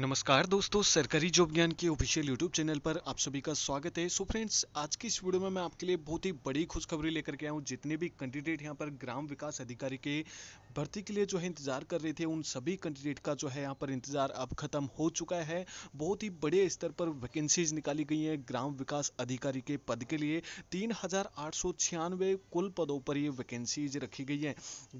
नमस्कार दोस्तों सरकारी जॉब ज्ञान के ऑफिशियल यूट्यूब चैनल पर आप सभी का स्वागत है सो so फ्रेंड्स आज की इस वीडियो में मैं आपके लिए बहुत ही बड़ी खुशखबरी लेकर के आया हूँ जितने भी कैंडिडेट यहाँ पर ग्राम विकास अधिकारी के भर्ती के लिए जो है इंतज़ार कर रहे थे उन सभी कैंडिडेट का जो है यहाँ पर इंतज़ार अब खत्म हो चुका है बहुत ही बड़े स्तर पर वैकेंसीज निकाली गई हैं ग्राम विकास अधिकारी के पद के लिए तीन कुल पदों पर ये वैकेंसीज रखी गई हैं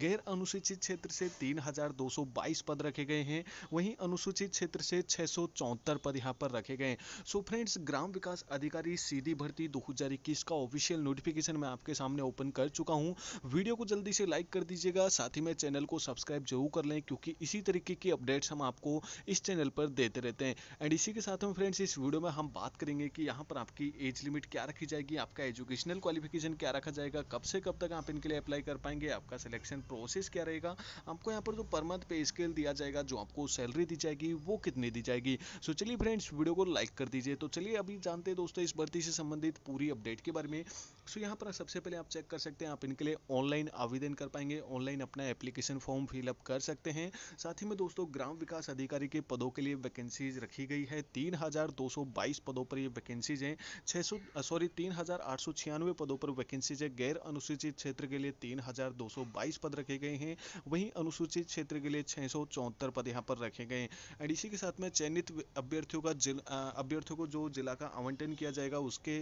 गैर अनुसूचित क्षेत्र से बाईस पद रखे गए हैं वहीं अनुसूचित क्षेत्र से छः पद यहाँ पर रखे गए हैं सो फ्रेंड्स ग्राम विकास अधिकारी सीधी भर्ती दो का ऑफिशियल नोटिफिकेशन मैं आपके सामने ओपन कर चुका हूँ वीडियो को जल्दी से लाइक कर दीजिएगा साथ ही में चैनल को सब्सक्राइब जरूर कर लें क्योंकि इसी तरीके की अपडेट्स हम आपको इस चैनल पर देते रहते हैं एंड इसी के साथ हम फ्रेंड्स इस वीडियो में हम बात करेंगे कि यहाँ पर आपकी एज लिमिट क्या रखी जाएगी आपका एजुकेशनल क्वालिफिकेशन क्या रखा जाएगा कब से कब तक आप इनके लिए अप्लाई कर पाएंगे आपका सिलेक्शन प्रोसेस क्या रहेगा आपको यहाँ पर जो पर मंथ पे स्केल दिया जाएगा जो आपको सैलरी दी जाएगी वो कितनी दी जाएगी सो चलिए फ्रेंड्स वीडियो को लाइक कर दीजिए तो चलिए अभी जानते हैं दोस्तों इस भर्ती से संबंधित पूरी अपडेट के बारे में सो यहाँ पर सबसे पहले आप चेक कर सकते हैं आप इनके लिए ऑनलाइन आवेदन कर पाएंगे ऑनलाइन अपना एप्लीकेशन फॉर्म फिलअप कर सकते हैं साथ ही में दोस्तों ग्राम विकास अधिकारी के पदों के लिए वैकेंसीज रखी गई है तीन हज़ार दो सौ बाईस पदों पर ये वैकेंसीज हैं छः सौ सॉरी तीन हज़ार आठ सौ छियानवे पदों पर वैकेंसीज है गैर अनुसूचित क्षेत्र के लिए तीन हज़ार दो सौ बाईस पद रखे गए हैं वहीं अनुसूचित क्षेत्र के लिए छः सौ चौहत्तर पद यहाँ पर रखे गए हैं एंड इसी के साथ में चयनित अभ्यर्थियों का अभ्यर्थियों को जो जिला का आवंटन किया जाएगा उसके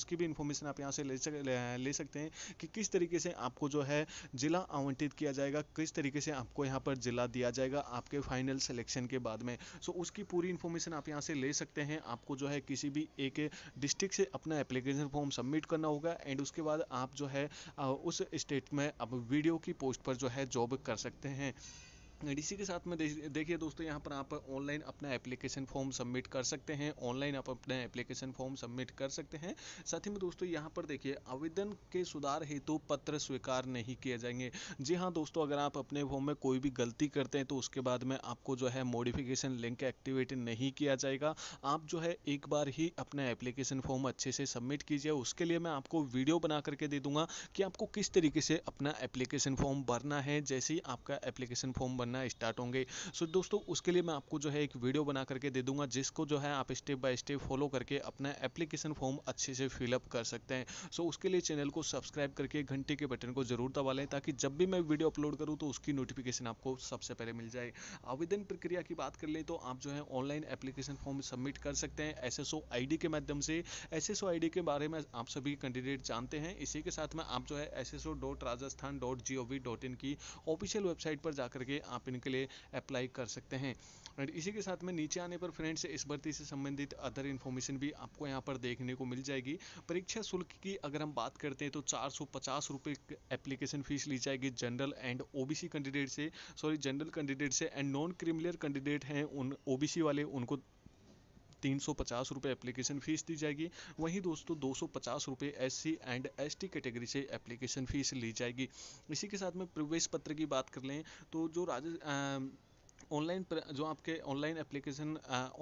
उसकी भी इन्फॉर्मेशन आप यहाँ से ले ले सकते हैं कि किस तरीके से आपको जो है ज़िला आवंटित किया जाएगा किस तरीके से आपको यहाँ पर ज़िला दिया जाएगा आपके फाइनल सिलेक्शन के बाद में सो उसकी पूरी इन्फॉर्मेशन आप यहाँ से ले सकते हैं आपको जो है किसी भी एक डिस्ट्रिक्ट से अपना एप्लीकेशन फॉर्म सबमिट करना होगा एंड उसके बाद आप जो है उस स्टेट में अब वीडियो की पोस्ट पर जो है जॉब कर सकते हैं इसी के साथ में देखिए दोस्तों यहाँ पर आप ऑनलाइन अपना एप्लीकेशन फॉर्म सबमिट कर सकते हैं ऑनलाइन आप अपना एप्लीकेशन फॉर्म सबमिट कर सकते हैं साथ ही में दोस्तों यहाँ पर देखिए आवेदन के सुधार हेतु तो पत्र स्वीकार नहीं किए जाएंगे जी हाँ दोस्तों अगर आप अपने फॉर्म में कोई भी गलती करते हैं तो उसके बाद में आपको जो है मोडिफिकेशन लिंक एक्टिवेट नहीं किया जाएगा आप जो है एक बार ही अपना एप्लीकेशन फॉर्म अच्छे से सबमिट कीजिए उसके लिए मैं आपको वीडियो बना करके दे दूंगा कि आपको किस तरीके से अपना एप्लीकेशन फॉर्म भरना है जैसे ही आपका एप्लीकेशन फॉर्म करना स्टार्ट होंगे सो so, दोस्तों उसके लिए मैं आपको जो है एक वीडियो बना करके दे दूंगा जिसको जो है आप स्टेप बाय स्टेप फॉलो करके अपना एप्लीकेशन फॉर्म अच्छे से फिलअप कर सकते हैं सो so, उसके लिए चैनल को सब्सक्राइब करके घंटे के बटन को जरूर दबा लें ताकि जब भी मैं वीडियो अपलोड करूँ तो उसकी नोटिफिकेशन आपको सबसे पहले मिल जाए आवेदन प्रक्रिया की बात कर लें तो आप जो है ऑनलाइन एप्लीकेशन फॉर्म सबमिट कर सकते हैं एस एस के माध्यम से एस एस के बारे में आप सभी कैंडिडेट जानते हैं इसी के साथ में आप जो है एस एस की ऑफिशियल वेबसाइट पर जाकर के आप आप इनके लिए अप्लाई कर सकते हैं एंड इसी के साथ में नीचे आने पर फ्रेंड्स इस भर्ती से संबंधित अदर इन्फॉर्मेशन भी आपको यहाँ पर देखने को मिल जाएगी परीक्षा शुल्क की अगर हम बात करते हैं तो चार सौ एप्लीकेशन फीस ली जाएगी जनरल एंड ओ कैंडिडेट से सॉरी जनरल कैंडिडेट से एंड नॉन क्रिमिलियर कैंडिडेट हैं उन ओ वाले उनको तीन सौ पचास रुपये एप्लीकेशन फ़ीस दी जाएगी वहीं दोस्तों दो सौ पचास रुपये S C and S T category से एप्लीकेशन फ़ीस ली जाएगी इसी के साथ में प्रवेश पत्र की बात कर लें तो जो राज्य ऑनलाइन जो आपके ऑनलाइन एप्लीकेशन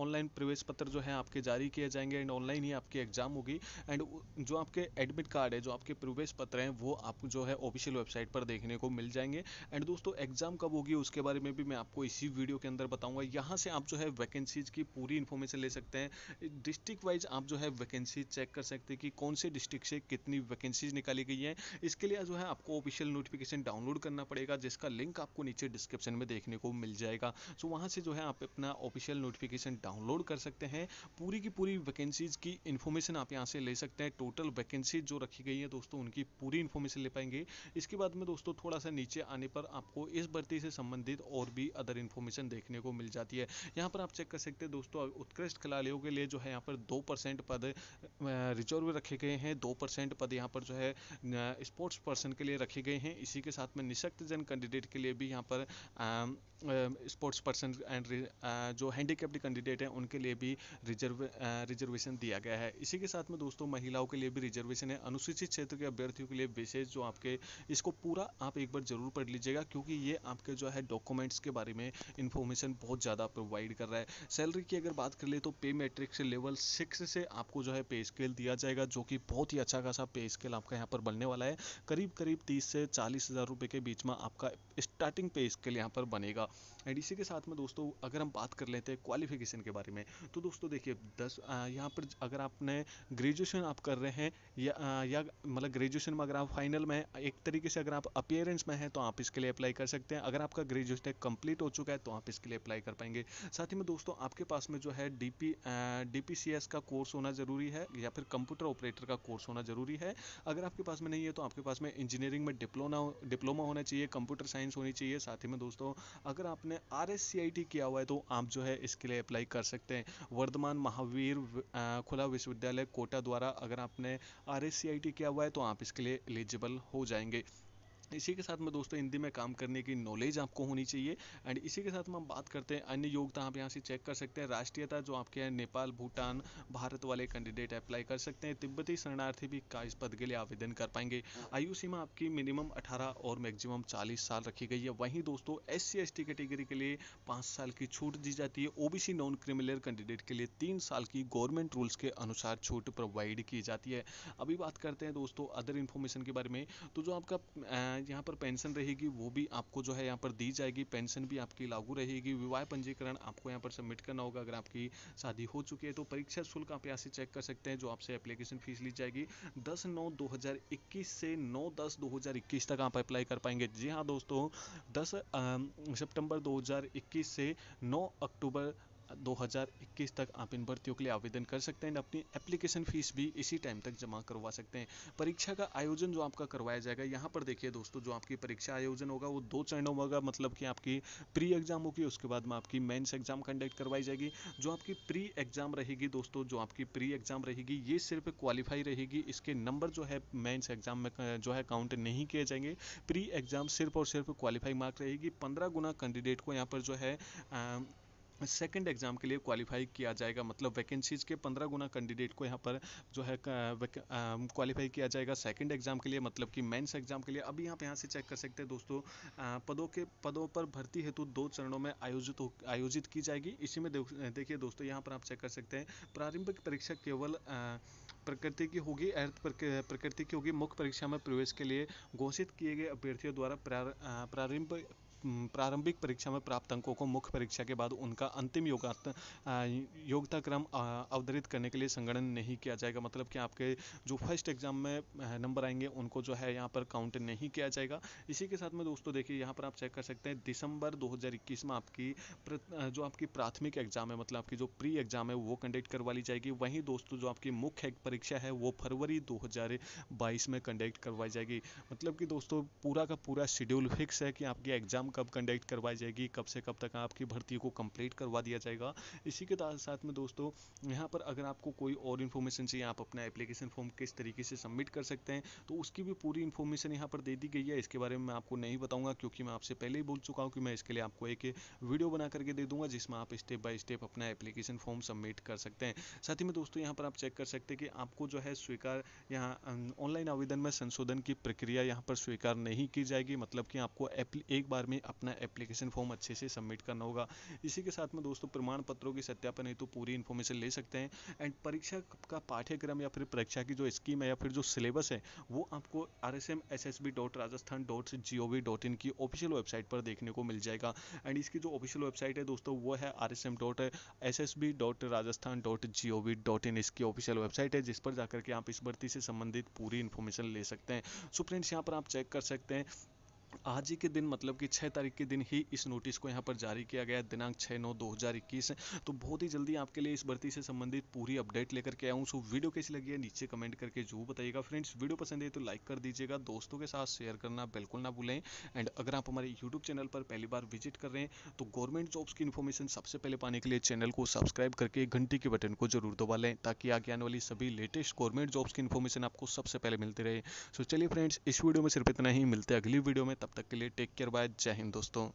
ऑनलाइन प्रवेश पत्र जो है आपके जारी किए जाएंगे एंड ऑनलाइन ही आपकी एग्ज़ाम होगी एंड जो आपके एडमिट कार्ड है जो आपके प्रवेश पत्र हैं वो आप जो है ऑफिशियल वेबसाइट पर देखने को मिल जाएंगे एंड दोस्तों एग्ज़ाम कब होगी उसके बारे में भी मैं आपको इसी वीडियो के अंदर बताऊँगा यहाँ से आप जो है वैकेंसीज़ की पूरी इन्फॉर्मेशन ले सकते हैं डिस्ट्रिक्ट वाइज आप जो है वैकेंसी चेक कर सकते हैं कि कौन से डिस्ट्रिक्ट से कितनी वैकेंसीज निकाली गई हैं इसके लिए जो है आपको ऑफिशियल नोटिफिकेशन डाउनलोड करना पड़ेगा जिसका लिंक आपको नीचे डिस्क्रिप्शन में देखने को मिल जाएगा सो वहाँ से जो है आप अपना ऑफिशियल नोटिफिकेशन डाउनलोड कर सकते हैं पूरी की पूरी वैकेंसीज की इन्फॉर्मेशन आप यहाँ से ले सकते हैं टोटल वैकेंसी जो रखी गई है दोस्तों उनकी पूरी इन्फॉर्मेशन ले पाएंगे इसके बाद में दोस्तों थोड़ा सा नीचे आने पर आपको इस भर्ती से संबंधित और भी अदर इन्फॉर्मेशन देखने को मिल जाती है यहाँ पर आप चेक कर सकते हैं दोस्तों उत्कृष्ट खिलाड़ियों के लिए जो है यहाँ पर दो परसेंट पद रिजर्व रखे गए हैं दो परसेंट पद यहाँ पर जो है स्पोर्ट्स पर्सन के लिए रखे गए हैं इसी के साथ में जन कैंडिडेट के लिए भी यहाँ पर स्पोर्ट्स स्पोर्ट्स पर्सन एंड जो हैंडीकेप्ड कैंडिडेट हैं उनके लिए भी रिजर्व रिजर्वेशन uh, दिया गया है इसी के साथ में दोस्तों महिलाओं के लिए भी रिजर्वेशन है अनुसूचित क्षेत्र के अभ्यर्थियों के लिए विशेष जो आपके इसको पूरा आप एक बार जरूर पढ़ लीजिएगा क्योंकि ये आपके जो है डॉक्यूमेंट्स के बारे में इन्फॉर्मेशन बहुत ज़्यादा प्रोवाइड कर रहा है सैलरी की अगर बात कर ले तो पे मैट्रिक्स लेवल सिक्स से आपको जो है पे स्केल दिया जाएगा जो कि बहुत ही अच्छा खासा पे स्केल आपका यहाँ पर बनने वाला है करीब करीब तीस से चालीस हज़ार रुपये के बीच में आपका स्टार्टिंग पे स्केल यहाँ पर बनेगा एंड इसी के साथ में दोस्तों अगर हम बात कर लेते हैं क्वालिफिकेशन के बारे में तो दोस्तों देखिए दस यहाँ पर अगर आपने ग्रेजुएशन आप कर रहे हैं या आ, या मतलब ग्रेजुएशन में अगर आप फाइनल में एक तरीके से अगर आप अपियरेंस में हैं तो आप इसके लिए अप्लाई कर सकते हैं अगर आपका ग्रेजुएशन कंप्लीट हो चुका है तो आप इसके लिए अप्लाई कर पाएंगे साथ ही में दोस्तों आपके पास में जो है D P D P C S का कोर्स होना ज़रूरी है या फिर कंप्यूटर ऑपरेटर का कोर्स होना ज़रूरी है अगर आपके पास में नहीं है तो आपके पास में इंजीनियरिंग में डिप्लोमा डिप्लोमा होना चाहिए कंप्यूटर साइंस होनी चाहिए साथ ही में दोस्तों अगर आपने R S C I T किया हुआ है तो आप जो है इसके लिए अप्लाई कर सकते हैं वर्धमान महावीर खुला विश्वविद्यालय कोटा द्वारा अगर आपने R S C I T किया हुआ है तो आप इसके लिए एलिजिबल हो जाएंगे इसी के साथ में दोस्तों हिंदी में काम करने की नॉलेज आपको होनी चाहिए एंड इसी के साथ में हम बात करते हैं अन्य योग्यता आप यहाँ से चेक कर सकते हैं राष्ट्रीयता जो आपके हैं नेपाल भूटान भारत वाले कैंडिडेट अप्लाई कर सकते हैं तिब्बती शरणार्थी भी का इस पद के लिए आवेदन कर पाएंगे आयु सीमा आपकी मिनिमम अठारह और मैक्सिमम चालीस साल रखी गई है वहीं दोस्तों एस सी एस कैटेगरी के लिए पाँच साल की छूट दी जाती है ओ नॉन क्रिमिनल कैंडिडेट के लिए तीन साल की गवर्नमेंट रूल्स के अनुसार छूट प्रोवाइड की जाती है अभी बात करते हैं दोस्तों अदर इन्फॉर्मेशन के बारे में तो जो आपका यहाँ पर पेंशन रहेगी वो भी आपको जो है यहाँ पर दी जाएगी पेंशन भी आपकी लागू रहेगी विवाह पंजीकरण आपको यहाँ पर सबमिट करना होगा अगर आपकी शादी हो चुकी है तो परीक्षा शुल्क आप यहाँ से चेक कर सकते हैं जो आपसे एप्लीकेशन फीस ली जाएगी दस नौ दो से नौ दस दो तक आप अप्लाई कर पाएंगे जी हाँ दोस्तों दस सितंबर दो से नौ अक्टूबर 2021 तक आप इन भर्तियों के लिए आवेदन कर सकते हैं एंड अपनी एप्लीकेशन फीस भी इसी टाइम तक जमा करवा सकते हैं परीक्षा का आयोजन जो आपका करवाया जाएगा यहाँ पर देखिए दोस्तों जो आपकी परीक्षा आयोजन होगा वो दो चरणों में होगा मतलब कि आपकी प्री एग्जाम होगी उसके बाद में आपकी मेन्स एग्जाम कंडक्ट करवाई जाएगी जो आपकी प्री एग्जाम रहेगी दोस्तों जो आपकी प्री एग्जाम रहेगी ये सिर्फ क्वालिफाई रहेगी इसके नंबर जो है मेन्स एग्जाम में जो है काउंट नहीं किए जाएंगे प्री एग्जाम सिर्फ और सिर्फ क्वालिफाई मार्क रहेगी पंद्रह गुना कैंडिडेट को यहाँ पर जो है आ, सेकेंड एग्ज़ाम के लिए क्वालिफाई किया जाएगा मतलब वैकेंसीज के पंद्रह गुना कैंडिडेट को यहाँ पर जो है क्वालिफाई किया जाएगा सेकेंड एग्ज़ाम के लिए मतलब कि मेंस एग्ज़ाम के लिए अभी यहाँ पे यहाँ से चेक कर सकते हैं दोस्तों पदों के पदों पर भर्ती हेतु दो चरणों में आयोजित हो आयोजित की जाएगी इसी में देखिए दोस्तों यहाँ पर आप चेक कर सकते हैं प्रारंभिक परीक्षा केवल प्रकृति की होगी अर्थ प्रकृति की होगी मुख्य परीक्षा में प्रवेश के लिए घोषित किए गए अभ्यर्थियों द्वारा प्रारंभ प्रारंभिक परीक्षा में प्राप्त अंकों को मुख्य परीक्षा के बाद उनका अंतिम योग्यता क्रम अवधारित करने के लिए संगणन नहीं किया जाएगा मतलब कि आपके जो फर्स्ट एग्जाम में नंबर आएंगे उनको जो है यहाँ पर काउंट नहीं किया जाएगा इसी के साथ में दोस्तों देखिए यहाँ पर आप चेक कर सकते हैं दिसंबर 2021 में आपकी जो आपकी प्राथमिक एग्जाम है मतलब आपकी जो प्री एग्जाम है वो कंडक्ट करवा ली जाएगी वहीं दोस्तों जो आपकी मुख्य परीक्षा है वो फरवरी 2022 में कंडक्ट करवाई जाएगी मतलब कि दोस्तों पूरा का पूरा शेड्यूल फिक्स है कि आपकी एग्जाम एग्ज़ाम कब कंडक्ट करवाई जाएगी कब से कब तक आपकी भर्ती को कंप्लीट करवा दिया जाएगा इसी के साथ में दोस्तों यहाँ पर अगर आपको कोई और इन्फॉर्मेशन चाहिए आप अपना एप्लीकेशन फॉर्म किस तरीके से सबमिट कर सकते हैं तो उसकी भी पूरी इन्फॉर्मेशन यहाँ पर दे दी गई है इसके बारे में मैं आपको नहीं बताऊँगा क्योंकि मैं आपसे पहले ही बोल चुका हूँ कि मैं इसके लिए आपको एक वीडियो बना करके दे दूँगा जिसमें आप स्टेप बाय स्टेप अपना एप्लीकेशन फॉर्म सबमिट कर सकते हैं साथ ही में दोस्तों यहाँ पर आप चेक कर सकते हैं कि आपको जो है स्वीकार यहाँ ऑनलाइन अं, आवेदन में संशोधन की प्रक्रिया यहाँ पर स्वीकार नहीं की जाएगी मतलब कि आपको एक बार में हमें अपना एप्लीकेशन फॉर्म अच्छे से सबमिट करना होगा इसी के साथ में दोस्तों प्रमाण पत्रों की सत्यापन हेतु तो पूरी इन्फॉर्मेशन ले सकते हैं एंड परीक्षा का पाठ्यक्रम या फिर परीक्षा की जो स्कीम है या फिर जो सिलेबस है वो आपको R S M S S B dot Rajasthan dot G O V dot in की ऑफिशियल वेबसाइट पर देखने को मिल जाएगा एंड इसकी जो ऑफिशियल वेबसाइट है दोस्तों वो है R S M dot S S B dot Rajasthan dot G O V dot in इसकी ऑफिशियल वेबसाइट है जिस पर जाकर के आप इस भर्ती से संबंधित पूरी इन्फॉर्मेशन ले सकते हैं सो फ्रेंड्स यहाँ पर आप चेक कर सकते हैं आज ही के दिन मतलब कि 6 तारीख के दिन ही इस नोटिस को यहाँ पर जारी किया गया दिनांक छः नौ दो हज़ार इक्कीस तो बहुत ही जल्दी आपके लिए इस भर्ती से संबंधित पूरी अपडेट लेकर के आऊँ सो वीडियो कैसी लगी है नीचे कमेंट करके जरूर बताइएगा फ्रेंड्स वीडियो पसंद है तो लाइक कर दीजिएगा दोस्तों के साथ शेयर करना बिल्कुल ना भूलें एंड अगर आप हमारे यूट्यूब चैनल पर पहली बार विजिट कर रहे हैं तो गवर्नमेंट जॉब्स की इन्फॉर्मेशन सबसे पहले पाने के लिए चैनल को सब्सक्राइब करके घंटी के बटन को जरूर दबा लें ताकि आगे आने वाली सभी लेटेस्ट गवर्नमेंट जॉब्स की इन्फॉर्मेशन आपको सबसे पहले मिलती रहे सो चलिए फ्रेंड्स इस वीडियो में सिर्फ इतना ही मिलते अगली वीडियो में तब तक के लिए टेक केयर बाय जय हिंद दोस्तों